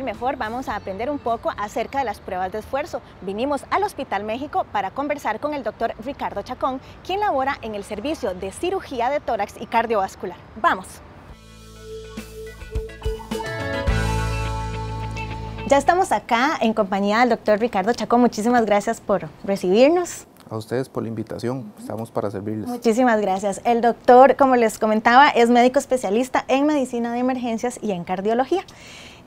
mejor, vamos a aprender un poco acerca de las pruebas de esfuerzo. Vinimos al Hospital México para conversar con el doctor Ricardo Chacón, quien labora en el servicio de cirugía de tórax y cardiovascular. ¡Vamos! Ya estamos acá en compañía del doctor Ricardo Chacón. Muchísimas gracias por recibirnos a ustedes por la invitación. Estamos para servirles. Muchísimas gracias. El doctor, como les comentaba, es médico especialista en medicina de emergencias y en cardiología.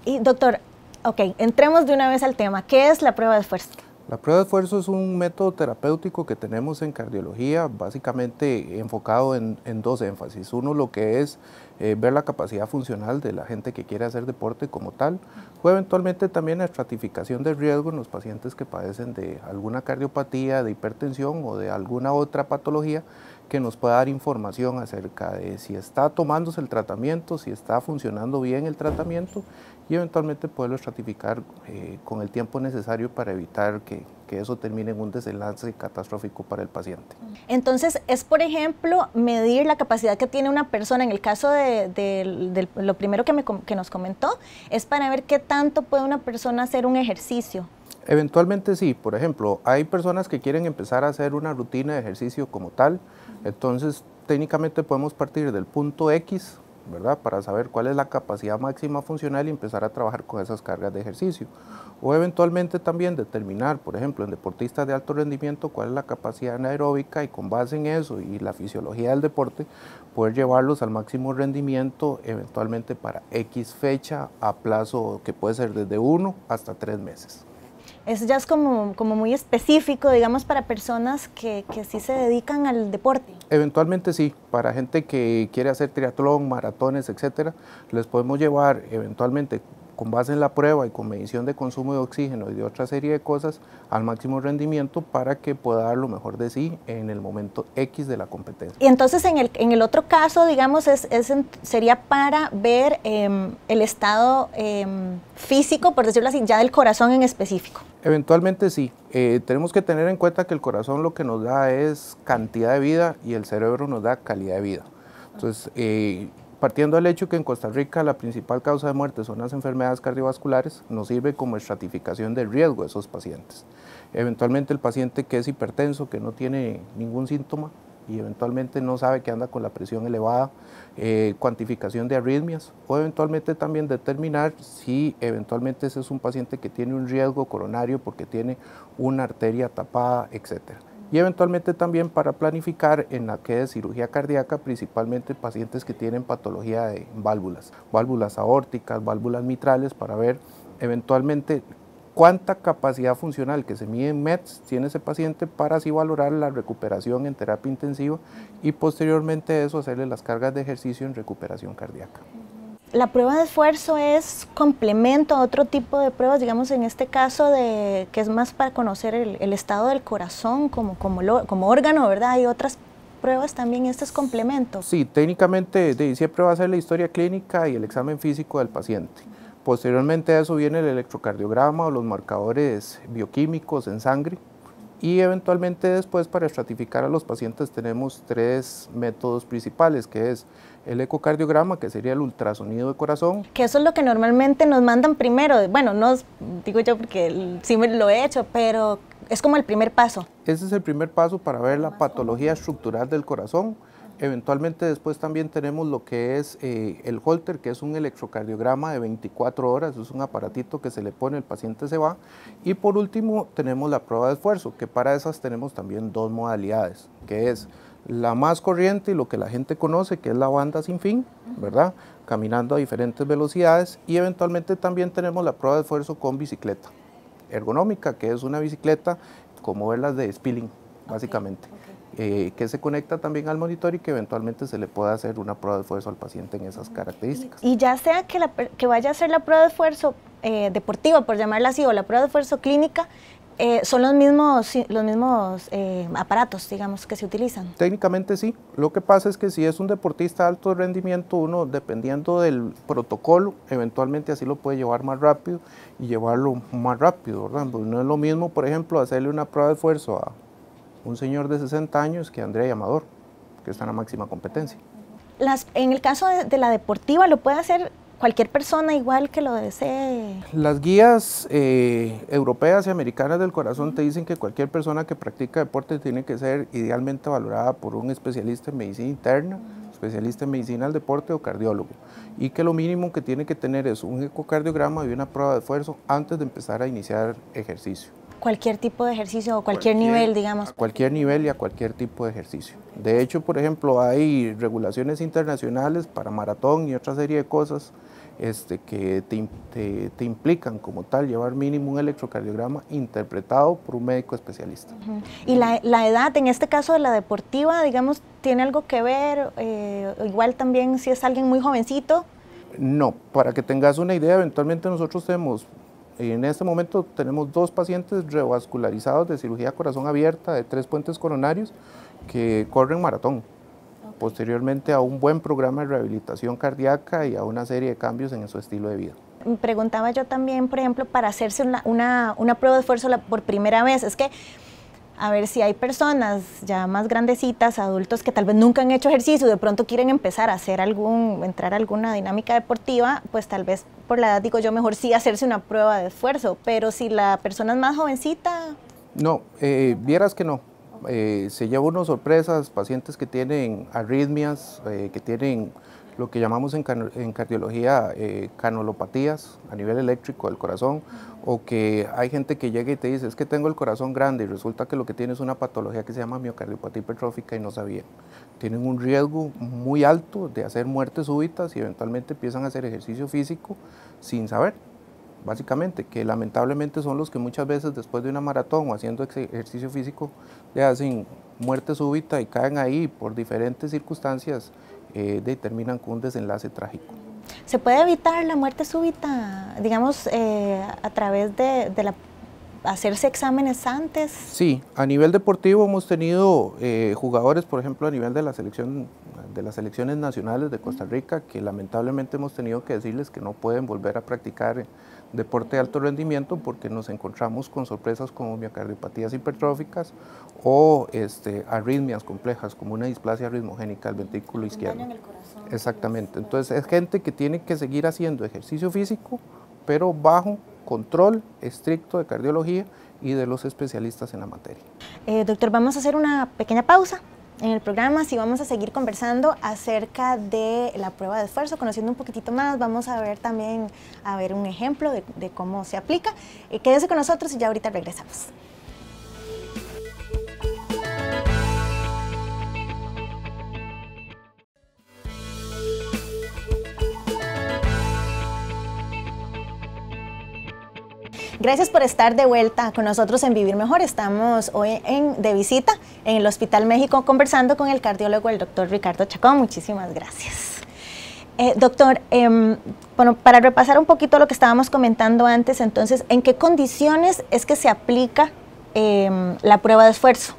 Y doctor, ok, entremos de una vez al tema. ¿Qué es la prueba de esfuerzo? La prueba de esfuerzo es un método terapéutico que tenemos en cardiología, básicamente enfocado en, dos énfasis. Uno, lo que es eh, ver la capacidad funcional de la gente que quiere hacer deporte como tal, o eventualmente también la estratificación de riesgo en los pacientes que padecen de alguna cardiopatía, de hipertensión o de alguna otra patología que nos pueda dar información acerca de si está tomándose el tratamiento, si está funcionando bien el tratamiento y eventualmente poderlo estratificar eh, con el tiempo necesario para evitar que, que, eso termine en un desenlace catastrófico para el paciente. Entonces, es por ejemplo medir la capacidad que tiene una persona, en el caso de, de, lo primero que, me, que nos comentó, es para ver qué tanto puede una persona hacer un ejercicio. Eventualmente sí, por ejemplo, hay personas que quieren empezar a hacer una rutina de ejercicio como tal, entonces técnicamente podemos partir del punto X ¿verdad? Para saber cuál es la capacidad máxima funcional y empezar a trabajar con esas cargas de ejercicio. O eventualmente también determinar, por ejemplo, en deportistas de alto rendimiento, cuál es la capacidad anaeróbica y con base en eso y la fisiología del deporte, poder llevarlos al máximo rendimiento eventualmente para X fecha a plazo que puede ser desde 1 hasta tres meses. Eso ya es como, como muy específico, digamos, para personas que, que sí se dedican al deporte. Eventualmente sí, para gente que quiere hacer triatlón, maratones, etcétera, les podemos llevar eventualmente con base en la prueba y con medición de consumo de oxígeno y de otra serie de cosas al máximo rendimiento para que pueda dar lo mejor de sí en el momento X de la competencia. Y entonces en el, en el otro caso, digamos, es, sería para ver em, el estado em, físico, por decirlo así, ya del corazón en específico. Eventualmente sí. Eh, tenemos que tener en cuenta que el corazón lo que nos da es cantidad de vida y el cerebro nos da calidad de vida. Entonces, eh, Partiendo del hecho que en Costa Rica la principal causa de muerte son las enfermedades cardiovasculares, nos sirve como estratificación del riesgo de esos pacientes. Eventualmente el paciente que es hipertenso, que no tiene ningún síntoma y eventualmente no sabe que anda con la presión elevada, eh, cuantificación de arritmias o eventualmente también determinar si eventualmente ese es un paciente que tiene un riesgo coronario porque tiene una arteria tapada, etcétera y eventualmente también para planificar en la que es cirugía cardíaca, principalmente pacientes que tienen patología de válvulas, válvulas aórticas, válvulas mitrales, para ver eventualmente cuánta capacidad funcional que se mide en METS tiene ese paciente para así valorar la recuperación en terapia intensiva y posteriormente eso hacerle las cargas de ejercicio en recuperación cardíaca la prueba de esfuerzo es complemento a otro tipo de pruebas, digamos en este caso de que es más para conocer el, estado del corazón como, como, órgano, ¿verdad? Hay otras pruebas también, este es complemento. Sí, técnicamente de, siempre va a ser la historia clínica y el examen físico del paciente. Posteriormente a eso viene el electrocardiograma o los marcadores bioquímicos en sangre. Y eventualmente después para estratificar a los pacientes tenemos tres métodos principales, que es el ecocardiograma, que sería el ultrasonido de corazón. Que eso es lo que normalmente nos mandan primero. Bueno, no digo yo porque sí lo he hecho, pero es como el primer paso. Ese es el primer paso para ver la patología estructural del corazón. Eventualmente después también tenemos lo que es eh, el holter, que es un electrocardiograma de 24 horas, es un aparatito que se le pone, el paciente se va. Y por último tenemos la prueba de esfuerzo, que para esas tenemos también dos modalidades, que es la más corriente y lo que la gente conoce, que es la banda sin fin, ¿verdad? Caminando a diferentes velocidades y eventualmente también tenemos la prueba de esfuerzo con bicicleta ergonómica, que es una bicicleta como las de spilling, básicamente, eh, que se conecta también al monitor y que eventualmente se le pueda hacer una prueba de esfuerzo al paciente en esas ah, características. Y, ya sea que, que vaya a hacer la prueba de esfuerzo eh, deportiva, por llamarla así, o la prueba de esfuerzo clínica, eh, son los mismos, los mismos eh, aparatos, digamos, que se utilizan. Técnicamente sí. Lo que pasa es que si es un deportista de alto rendimiento, uno, dependiendo del protocolo, eventualmente así lo puede llevar más rápido y llevarlo más rápido, ¿verdad? Pues no es lo mismo, por ejemplo, hacerle una prueba de esfuerzo a un señor de 60 años que a Andrea Llamador, que está en la máxima competencia. Las, en el caso de la deportiva, lo puede hacer cualquier persona igual que lo desee. Las guías eh, europeas y americanas del corazón te dicen que cualquier persona que practica deporte tiene que ser idealmente valorada por un especialista en medicina interna, especialista en medicina al deporte o cardiólogo, y que lo mínimo que tiene que tener es un ecocardiograma y una prueba de esfuerzo antes de empezar a iniciar ejercicio cualquier tipo de ejercicio o cualquier, nivel, digamos. cualquier nivel y a cualquier tipo de ejercicio. De hecho, por ejemplo, hay regulaciones internacionales para maratón y otra serie de cosas este, que te, implican como tal llevar mínimo un electrocardiograma interpretado por un médico especialista. ¿Y la, edad, en este caso de la deportiva, digamos, tiene algo que ver? Eh, igual también si es alguien muy jovencito. No, para que tengas una idea, eventualmente nosotros tenemos, en este momento tenemos dos pacientes revascularizados de cirugía corazón abierta de tres puentes coronarios que corren maratón posteriormente a un buen programa de rehabilitación cardíaca y a una serie de cambios en su estilo de vida preguntaba yo también, por ejemplo, para hacerse una, prueba de esfuerzo por primera vez, es que, a ver, si hay personas ya más grandecitas, adultos que tal vez nunca han hecho ejercicio y de pronto quieren empezar a hacer algún, entrar a alguna dinámica deportiva, pues tal vez por la edad, digo yo, mejor sí hacerse una prueba de esfuerzo, pero si la persona es más jovencita... No, eh, vieras que no. Eh, se lleva unas sorpresas, pacientes que tienen arritmias, eh, que tienen lo que llamamos en, cardiología eh, canolopatías a nivel eléctrico del corazón, o que hay gente que llega y te dice, es que tengo el corazón grande y resulta que lo que tiene es una patología que se llama miocardiopatía hipertrófica y no sabían. Tienen un riesgo muy alto de hacer muertes súbitas y eventualmente empiezan a hacer ejercicio físico sin saber básicamente, que lamentablemente son los que muchas veces después de una maratón o haciendo ejercicio físico le hacen muerte súbita y caen ahí por diferentes circunstancias, eh, terminan con un desenlace trágico. ¿Se puede evitar la muerte súbita, digamos, eh, a través de, la hacerse exámenes antes? Sí, a nivel deportivo hemos tenido eh, jugadores, por ejemplo, a nivel de la selección de las selecciones nacionales de Costa Rica, que lamentablemente hemos tenido que decirles que no pueden volver a practicar deporte de alto rendimiento porque nos encontramos con sorpresas como miocardiopatías hipertróficas o este, arritmias complejas como una displasia ritmogénica del ventrículo izquierdo. Exactamente. Entonces es gente que tiene que seguir haciendo ejercicio físico, pero bajo control estricto de cardiología y de los especialistas en la materia. Eh, doctor, vamos a hacer una pequeña pausa en el programa, sí vamos a seguir conversando acerca de la prueba de esfuerzo, conociendo un poquitito más, vamos a ver también, a ver un ejemplo de, cómo se aplica. Eh, quédese quédense con nosotros y ya ahorita regresamos. Gracias por estar de vuelta con nosotros en Vivir Mejor. Estamos hoy en, de visita en el Hospital México conversando con el cardiólogo, el doctor Ricardo Chacón. Muchísimas gracias. Eh, doctor, em, bueno, para repasar un poquito lo que estábamos comentando antes, entonces, ¿en qué condiciones es que se aplica em, la prueba de esfuerzo?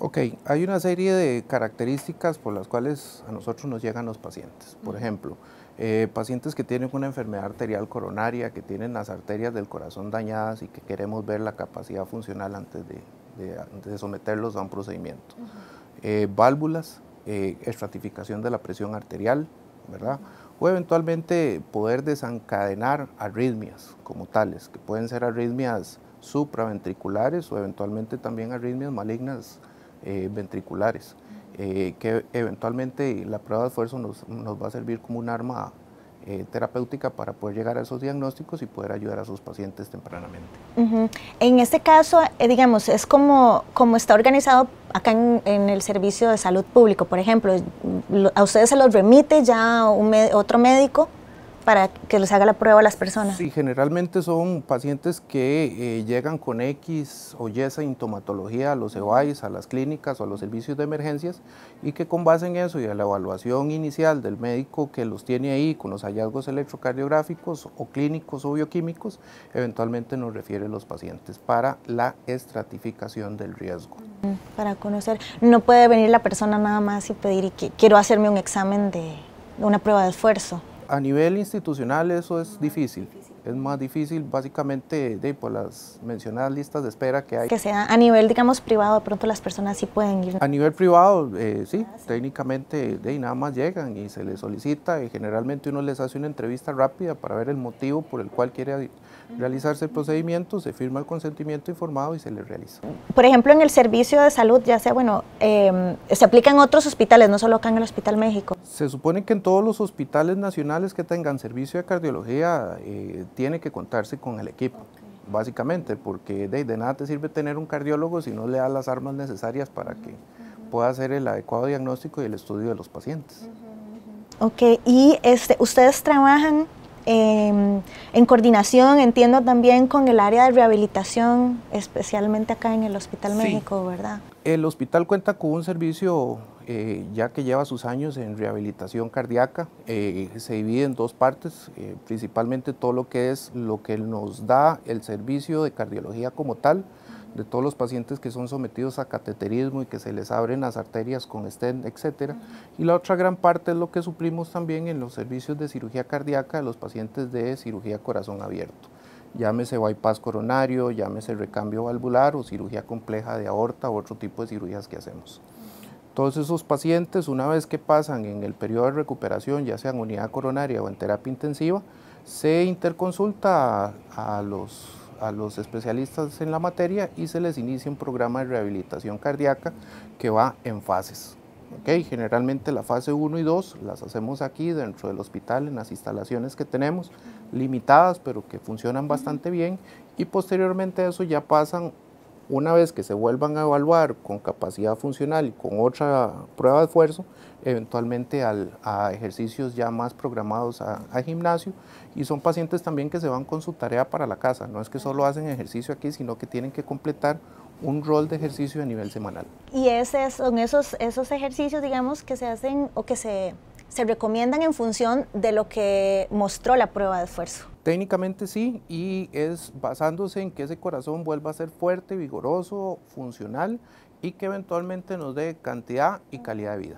Ok, hay una serie de características por las cuales a nosotros nos llegan los pacientes. Por ejemplo, eh, pacientes que tienen una enfermedad arterial coronaria, que tienen las arterias del corazón dañadas y que queremos ver la capacidad funcional antes de, someterlos a un procedimiento. Eh, válvulas, eh, estratificación de la presión arterial, ¿verdad? O eventualmente poder desencadenar arritmias como tales, que pueden ser arritmias supraventriculares o eventualmente también arritmias malignas ventriculares. Eh, que eventualmente la prueba de esfuerzo nos, nos va a servir como un arma eh, terapéutica para poder llegar a esos diagnósticos y poder ayudar a sus pacientes tempranamente. En este caso, eh, digamos, es como, como está organizado acá en, el servicio de salud público, por ejemplo, a ustedes se los remite ya otro médico para que les haga la prueba a las personas? Sí, generalmente son pacientes que eh, llegan con X o Y sintomatología a los EOIs, a las clínicas o a los servicios de emergencias y que con base en eso y a la evaluación inicial del médico que los tiene ahí con los hallazgos electrocardiográficos o clínicos o bioquímicos, eventualmente nos refiere los pacientes para la estratificación del riesgo. Mm, para conocer, no puede venir la persona nada más y pedir y que quiero hacerme un examen de una prueba de esfuerzo. A nivel institucional eso es difícil es más difícil básicamente de, por las mencionadas listas de espera que hay. Que sea a nivel, digamos, privado, de pronto las personas sí pueden ir. A nivel privado, eh, sí, técnicamente de, nada más llegan y se les solicita y generalmente uno les hace una entrevista rápida para ver el motivo por el cual quiere realizarse el procedimiento, se firma el consentimiento informado y se le realiza. Por ejemplo, en el servicio de salud, ya sea, bueno, em, se aplica en otros hospitales, no solo acá en el Hospital México. Se supone que en todos los hospitales nacionales que tengan servicio de cardiología, eh, tiene que contarse con el equipo, básicamente, porque de, nada te sirve tener un cardiólogo si no le das las armas necesarias para que pueda hacer el adecuado diagnóstico y el estudio de los pacientes. Ok, y este, ustedes trabajan em, en coordinación, entiendo también con el área de rehabilitación, especialmente acá en el Hospital México, ¿verdad? El hospital cuenta con un servicio eh, ya que lleva sus años en rehabilitación cardíaca. Eh, se divide en dos partes, eh, principalmente todo lo que es lo que nos da el servicio de cardiología como tal, de todos los pacientes que son sometidos a cateterismo y que se les abren las arterias con stent, etcétera. Y la otra gran parte es lo que suplimos también en los servicios de cirugía cardíaca de los pacientes de cirugía corazón abierto llámese bypass coronario, llámese recambio valvular o cirugía compleja de aorta u otro tipo de cirugías que hacemos. Todos esos pacientes, una vez que pasan en el periodo de recuperación, ya sea en unidad coronaria o en terapia intensiva, se interconsulta a, los a los especialistas en la materia y se les inicia un programa de rehabilitación cardíaca que va en fases. Okay, generalmente la fase 1 y 2 las hacemos aquí dentro del hospital, en las instalaciones que tenemos, limitadas pero que funcionan bastante bien y posteriormente eso ya pasan, una vez que se vuelvan a evaluar con capacidad funcional y con otra prueba de esfuerzo, eventualmente al, a ejercicios ya más programados a, a, gimnasio y son pacientes también que se van con su tarea para la casa, no es que solo hacen ejercicio aquí, sino que tienen que completar un rol de ejercicio a nivel semanal. Y ese son esos, esos ejercicios, digamos, que se hacen o que se, se recomiendan en función de lo que mostró la prueba de esfuerzo. Técnicamente sí, y es basándose en que ese corazón vuelva a ser fuerte, vigoroso, funcional y que eventualmente nos dé cantidad y calidad de vida.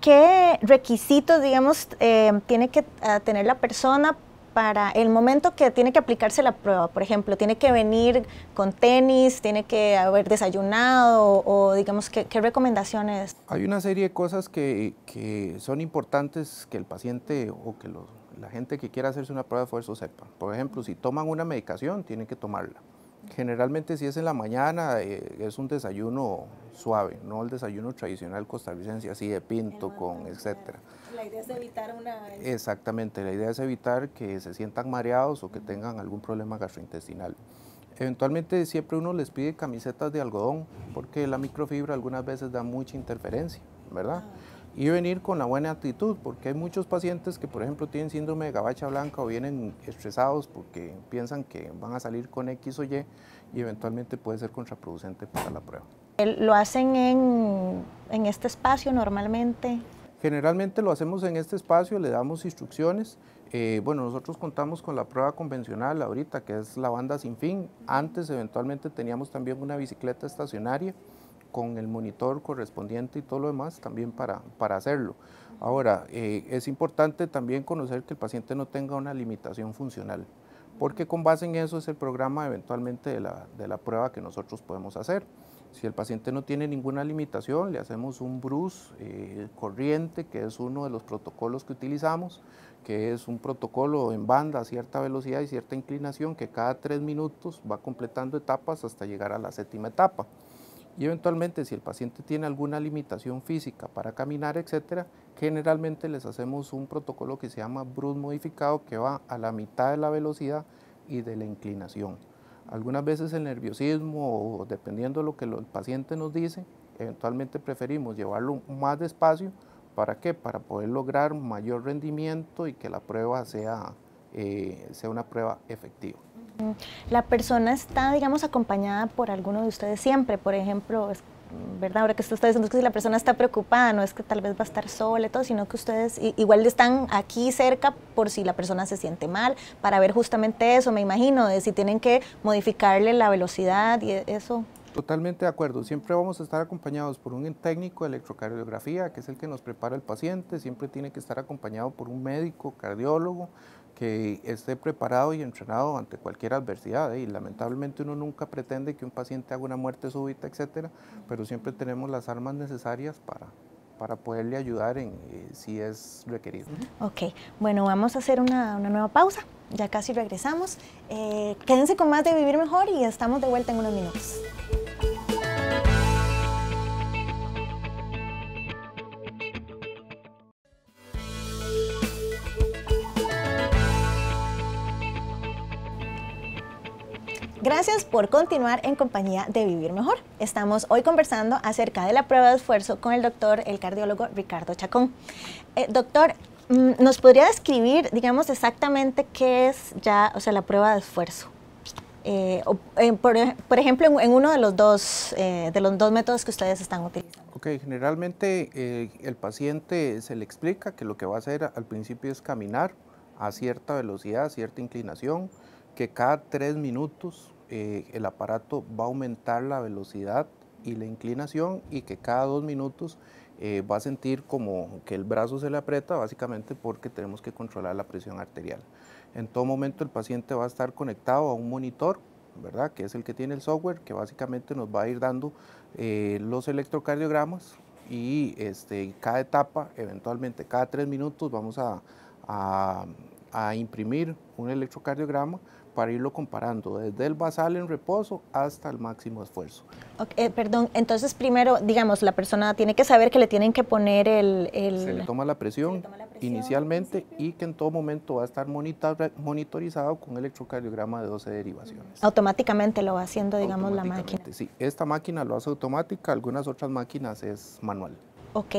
¿Qué requisitos, digamos, eh, tiene que eh, tener la persona para el momento que tiene que aplicarse la prueba. Por ejemplo, tiene que venir con tenis, tiene que haber desayunado o digamos, ¿qué, recomendaciones? Hay una serie de cosas que, son importantes que el paciente o que la gente que quiera hacerse una prueba de esfuerzo sepa. Por ejemplo, si toman una medicación, tienen que tomarla. Generalmente si es en la mañana eh, es un desayuno suave, no el desayuno tradicional costarricense, así de pinto, con etcétera. La idea es evitar una... Exactamente, la idea es evitar que se sientan mareados o que tengan algún problema gastrointestinal. Eventualmente siempre uno les pide camisetas de algodón porque la microfibra algunas veces da mucha interferencia, ¿verdad? Ah y venir con la buena actitud, porque hay muchos pacientes que, por ejemplo, tienen síndrome de gabacha blanca o vienen estresados porque piensan que van a salir con X o Y y eventualmente puede ser contraproducente para la prueba. ¿Lo hacen en, en este espacio normalmente? Generalmente lo hacemos en este espacio, le damos instrucciones. Eh, bueno, nosotros contamos con la prueba convencional ahorita, que es la banda sin fin. Antes eventualmente teníamos también una bicicleta estacionaria con el monitor correspondiente y todo lo demás también para, hacerlo. Ahora, eh, es importante también conocer que el paciente no tenga una limitación funcional, porque con base en eso es el programa eventualmente de la, prueba que nosotros podemos hacer. Si el paciente no tiene ninguna limitación, le hacemos un BRUCE eh, corriente, que es uno de los protocolos que utilizamos, que es un protocolo en banda a cierta velocidad y cierta inclinación que cada tres minutos va completando etapas hasta llegar a la séptima etapa y eventualmente si el paciente tiene alguna limitación física para caminar, etcétera, generalmente les hacemos un protocolo que se llama Bruce modificado que va a la mitad de la velocidad y de la inclinación. Algunas veces el nerviosismo o dependiendo de lo que el paciente nos dice, eventualmente preferimos llevarlo más despacio. ¿Para qué? Para poder lograr mayor rendimiento y que la prueba sea, eh, sea una prueba efectiva. La persona está, digamos, acompañada por alguno de ustedes siempre, por ejemplo, es, ¿verdad? Ahora que usted está diciendo que si la persona está preocupada, no es que tal vez va a estar sola y todo, sino que ustedes igual están aquí cerca por si la persona se siente mal, para ver justamente eso, me imagino, de si tienen que modificarle la velocidad y e, eso. Totalmente de acuerdo, siempre vamos a estar acompañados por un técnico de electrocardiografía, que es el que nos prepara el paciente, siempre tiene que estar acompañado por un médico, cardiólogo, que esté preparado y entrenado ante cualquier adversidad. ¿eh? Y lamentablemente uno nunca pretende que un paciente haga una muerte súbita, etcétera, pero siempre tenemos las armas necesarias para, para poderle ayudar en, eh, si es requerido. Ok, bueno, vamos a hacer una, nueva pausa, ya casi regresamos. Eh, quédense con más de Vivir Mejor y estamos de vuelta en unos minutos. Gracias por continuar en compañía de Vivir Mejor. Estamos hoy conversando acerca de la prueba de esfuerzo con el doctor, el cardiólogo Ricardo Chacón. Eh, doctor, mm, ¿nos podría describir, digamos, exactamente qué es ya, o sea, la prueba de esfuerzo? Eh, eh, por, ejemplo, en, uno de los, dos, de los dos métodos que ustedes están utilizando. Ok, generalmente el paciente se le explica que lo que va a hacer al principio es caminar a cierta velocidad, a cierta inclinación, que cada tres minutos eh, el aparato va a aumentar la velocidad y la inclinación y que cada dos minutos eh, va a sentir como que el brazo se le aprieta, básicamente porque tenemos que controlar la presión arterial. En todo momento el paciente va a estar conectado a un monitor, ¿verdad? Que es el que tiene el software, que básicamente nos va a ir dando eh, los electrocardiogramas y este, cada etapa, eventualmente cada tres minutos, vamos a a imprimir un electrocardiograma para irlo comparando desde el basal en reposo hasta el máximo esfuerzo. Eh, perdón, entonces primero, digamos, la persona tiene que saber que le tienen que poner el... Se, le toma la presión, inicialmente y que en todo momento va a estar monitorizado con electrocardiograma de 12 derivaciones. Automáticamente lo va haciendo, digamos, la máquina. Sí, esta máquina lo hace automática, algunas otras máquinas es manual. Ok.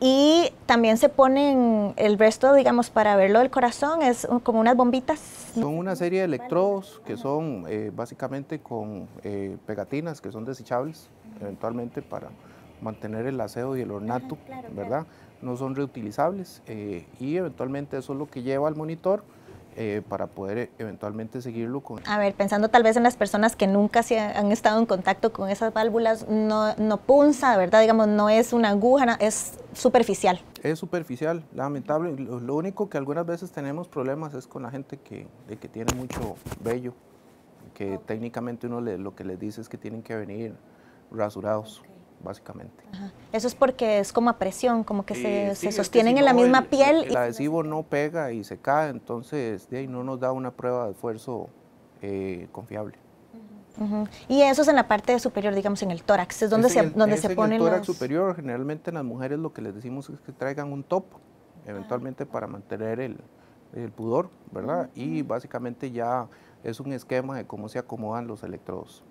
Y también se ponen el resto, digamos, para verlo del corazón, es como unas bombitas. Son una serie de electrodos que son eh, básicamente con eh, pegatinas que son desechables eventualmente para mantener el aseo y el ornato, ¿verdad? No son reutilizables eh, y eventualmente eso es lo que lleva al monitor eh, para poder eh, eventualmente seguirlo con... A ver, pensando tal vez en las personas que nunca se han estado en contacto con esas válvulas, no, no punza, ¿verdad? Digamos, no es una aguja, es superficial. Es superficial, lamentable. Lo, único que algunas veces tenemos problemas es con la gente que, tiene mucho vello, que técnicamente uno le, lo que les dice es que tienen que venir rasurados básicamente. Eso es porque es como a presión, como que se, eh, sostienen en la misma piel. El, pues adhesivo no pega y se cae, entonces de ahí no nos da una prueba de esfuerzo eh, confiable. Y eso es en la parte superior, digamos, en el tórax, es donde se, donde en el tórax superior, generalmente en las mujeres lo que les decimos es que traigan un topo, ah. eventualmente para mantener el, pudor, ¿verdad? Y básicamente ya es un esquema de cómo se acomodan los electrodos.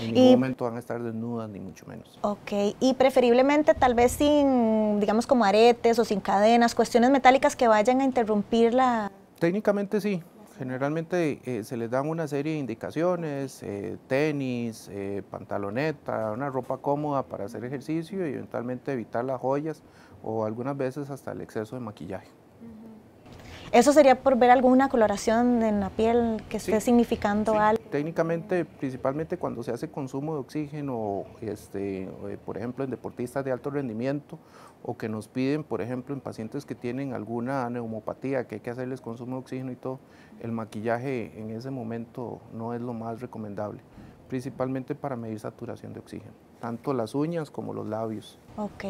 En ningún momento van a estar desnudas, ni mucho menos. Ok, y preferiblemente tal vez sin, digamos, como aretes o sin cadenas, cuestiones metálicas que vayan a interrumpir la... Técnicamente sí. Generalmente eh, se les dan una serie de indicaciones, eh, tenis, eh, pantaloneta, una ropa cómoda para hacer ejercicio y eventualmente evitar las joyas o algunas veces hasta el exceso de maquillaje. ¿Eso sería por ver alguna coloración en la piel que esté significando algo? Técnicamente, principalmente cuando se hace consumo de oxígeno, este, eh, por ejemplo, en deportistas de alto rendimiento, o que nos piden, por ejemplo, en pacientes que tienen alguna neumopatía, que hay que hacerles consumo de oxígeno y todo, el maquillaje en ese momento no es lo más recomendable, principalmente para medir saturación de oxígeno, tanto las uñas como los labios. Ok.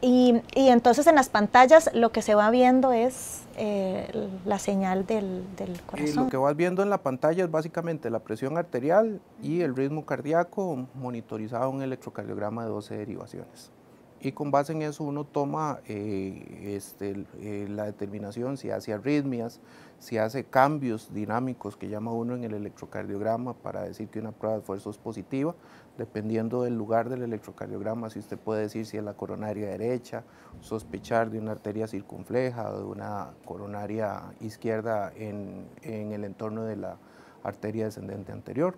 Y, entonces en las pantallas lo que se va viendo es eh, la señal del, corazón. lo que vas viendo en la pantalla es básicamente la presión arterial y el ritmo cardíaco monitorizado en un electrocardiograma de 12 derivaciones. Y con base en eso uno toma eh, este, eh, la determinación si hace arritmias, si hace cambios dinámicos que llama uno en el electrocardiograma para decir que una prueba de esfuerzo es positiva, dependiendo del lugar del electrocardiograma, si usted puede decir si es la coronaria derecha, sospechar de una arteria circunfleja o de una coronaria izquierda en, el entorno de la arteria descendente anterior.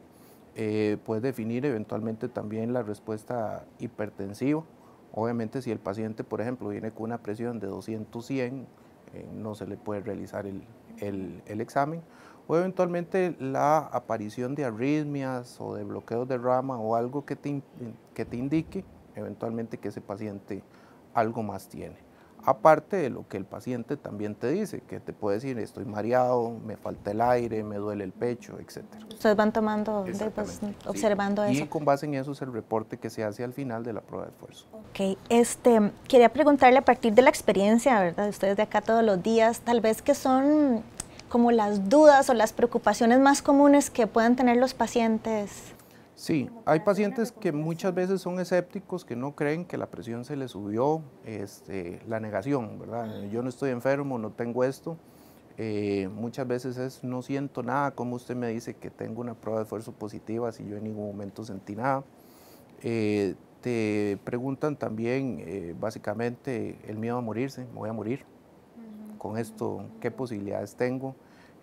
Eh, puede definir eventualmente también la respuesta hipertensiva. Obviamente si el paciente, por ejemplo, viene con una presión de 200-100, eh, no se le puede realizar el examen o eventualmente la aparición de arritmias o de bloqueos de rama o algo que te, que te indique eventualmente que ese paciente algo más tiene. Aparte de lo que el paciente también te dice, que te puede decir estoy mareado, me falta el aire, me duele el pecho, etc. Ustedes van tomando, pues, observando eso. Y con base en eso es el reporte que se hace al final de la prueba de esfuerzo. Ok, este, quería preguntarle a partir de la experiencia, ¿verdad? Ustedes de acá todos los días, tal vez que son como las dudas o las preocupaciones más comunes que puedan tener los pacientes? Sí, hay pacientes que muchas veces son escépticos, que no creen que la presión se les subió, este, la negación, ¿verdad? Yo no estoy enfermo, no tengo esto. Eh, muchas veces es no siento nada, como usted me dice que tengo una prueba de esfuerzo positiva si yo en ningún momento sentí nada. Eh, te preguntan también eh, básicamente el miedo a morirse, me voy a morir con esto, qué posibilidades tengo.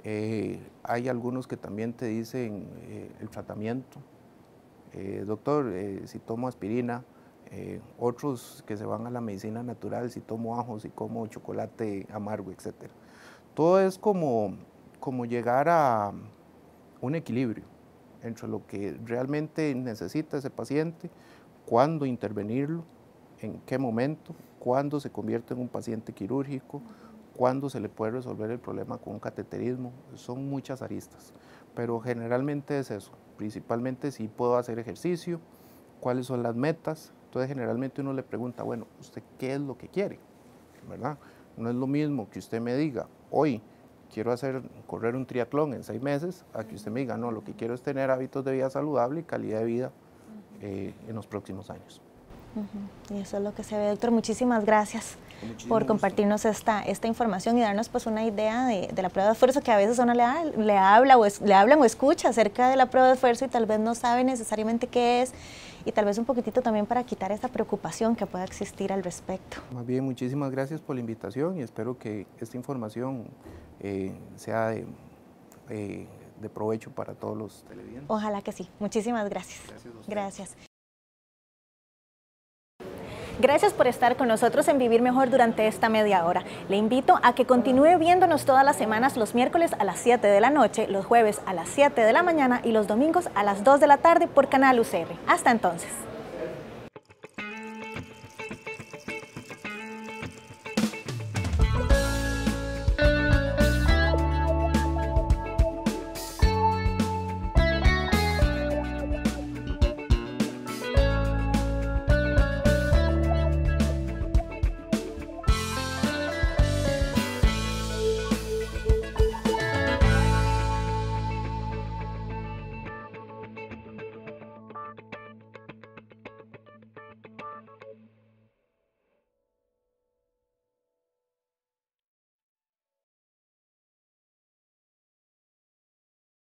Eh, hay algunos que también te dicen eh, el tratamiento. Eh, doctor, si tomo aspirina, otros que se van a la medicina natural, si tomo ajo, si como chocolate amargo, etcétera. Todo es como, como llegar a un equilibrio entre lo que realmente necesita ese paciente, cuándo intervenirlo, en qué momento, cuándo se convierte en un paciente quirúrgico, cuándo se le puede resolver el problema con un cateterismo. Son muchas aristas, pero generalmente es eso. Principalmente si puedo hacer ejercicio, cuáles son las metas. Entonces generalmente uno le pregunta, bueno, ¿usted qué es lo que quiere? ¿Verdad? No es lo mismo que usted me diga, hoy quiero hacer, correr un triatlón en seis meses, a que usted me diga, no, lo que quiero es tener hábitos de vida saludable y calidad de vida eh, en los próximos años. Y eso es lo que se ve, doctor. Muchísimas gracias por compartirnos esta, esta información y darnos pues una idea de, la prueba de esfuerzo que a veces uno le, le, habla o le hablan o escucha acerca de la prueba de esfuerzo y tal vez no sabe necesariamente qué es y tal vez un poquitito también para quitar esa preocupación que pueda existir al respecto. Más bien, muchísimas gracias por la invitación y espero que esta información eh, sea eh, de, provecho para todos los televidentes. Ojalá que sí. Muchísimas gracias. gracias. Gracias por estar con nosotros en Vivir Mejor durante esta media hora. Le invito a que continúe viéndonos todas las semanas los miércoles a las 7 de la noche, los jueves a las 7 de la mañana y los domingos a las 2 de la tarde por Canal UCR. Hasta entonces.